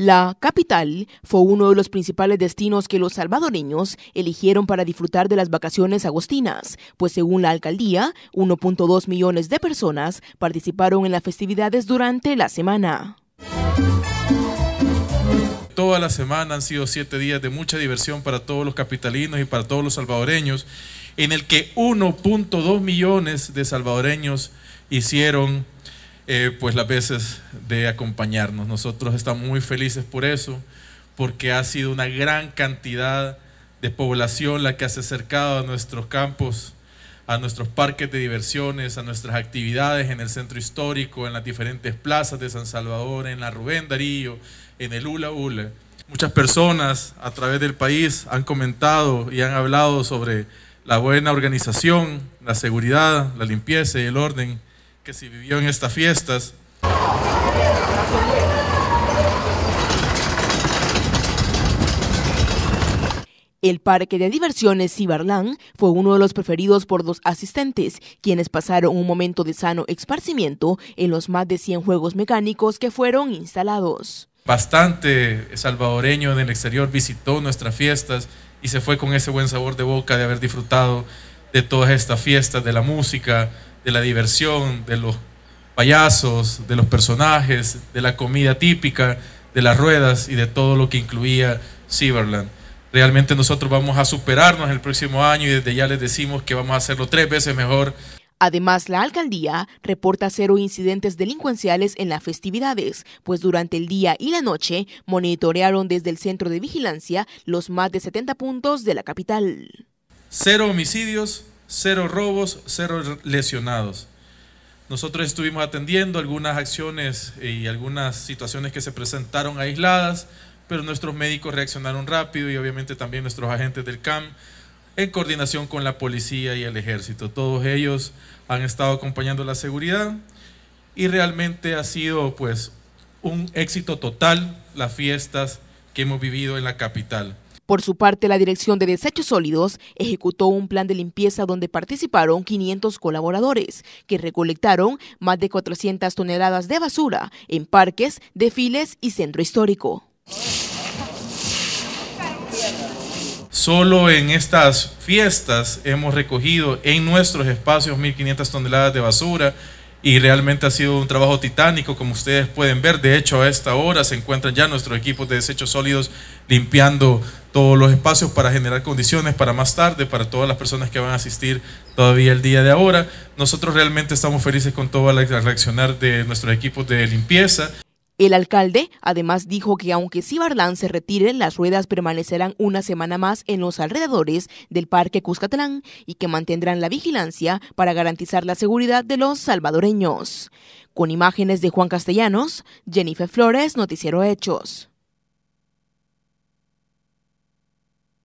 La capital fue uno de los principales destinos que los salvadoreños eligieron para disfrutar de las vacaciones agostinas, pues según la alcaldía, 1.2 millones de personas participaron en las festividades durante la semana. Toda la semana han sido siete días de mucha diversión para todos los capitalinos y para todos los salvadoreños, en el que 1.2 millones de salvadoreños hicieron eh, pues las veces de acompañarnos. Nosotros estamos muy felices por eso, porque ha sido una gran cantidad de población la que se ha acercado a nuestros campos, a nuestros parques de diversiones, a nuestras actividades en el centro histórico, en las diferentes plazas de San Salvador, en la Rubén Darío, en el Ula Ula. Muchas personas a través del país han comentado y han hablado sobre la buena organización, la seguridad, la limpieza y el orden que si vivió en estas fiestas. El parque de diversiones Ciberlán fue uno de los preferidos por los asistentes, quienes pasaron un momento de sano esparcimiento en los más de 100 juegos mecánicos que fueron instalados. Bastante salvadoreño del exterior visitó nuestras fiestas y se fue con ese buen sabor de boca de haber disfrutado de todas estas fiestas, de la música, de la diversión, de los payasos, de los personajes, de la comida típica, de las ruedas y de todo lo que incluía Cyberland. Realmente nosotros vamos a superarnos el próximo año y desde ya les decimos que vamos a hacerlo tres veces mejor. Además, la alcaldía reporta cero incidentes delincuenciales en las festividades, pues durante el día y la noche monitorearon desde el centro de vigilancia los más de 70 puntos de la capital. Cero homicidios, cero robos, cero lesionados. Nosotros estuvimos atendiendo algunas acciones y algunas situaciones que se presentaron aisladas, pero nuestros médicos reaccionaron rápido y obviamente también nuestros agentes del CAM en coordinación con la policía y el ejército. Todos ellos han estado acompañando la seguridad y realmente ha sido pues un éxito total las fiestas que hemos vivido en la capital. Por su parte, la Dirección de Desechos Sólidos ejecutó un plan de limpieza donde participaron 500 colaboradores, que recolectaron más de 400 toneladas de basura en parques, desfiles y centro histórico. Solo en estas fiestas hemos recogido en nuestros espacios 1.500 toneladas de basura y realmente ha sido un trabajo titánico, como ustedes pueden ver. De hecho, a esta hora se encuentran ya nuestros equipos de desechos sólidos limpiando todos los espacios para generar condiciones para más tarde, para todas las personas que van a asistir todavía el día de ahora. Nosotros realmente estamos felices con toda la reaccionar de nuestro equipo de limpieza. El alcalde además dijo que aunque Cibarlán se retire, las ruedas permanecerán una semana más en los alrededores del Parque Cuscatlán y que mantendrán la vigilancia para garantizar la seguridad de los salvadoreños. Con imágenes de Juan Castellanos, Jennifer Flores, Noticiero Hechos.